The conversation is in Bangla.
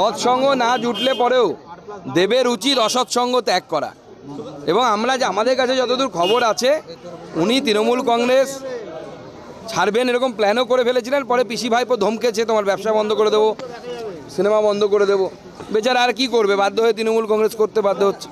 সৎসঙ্গ না জুটলে পরেও দেবের উচিত অসৎসঙ্গ ত্যাগ করা এবং আমরা যে আমাদের কাছে যতদূর খবর আছে উনি তৃণমূল কংগ্রেস ছাড়বেন এরকম প্ল্যানও করে ফেলেছিলেন পরে পিসি ভাইপো ধমকেছে তোমার ব্যবসা বন্ধ করে দেবো সিনেমা বন্ধ করে দেবো বেচারা আর কি করবে বাধ্য হয়ে তৃণমূল কংগ্রেস করতে বাধ্য হচ্ছে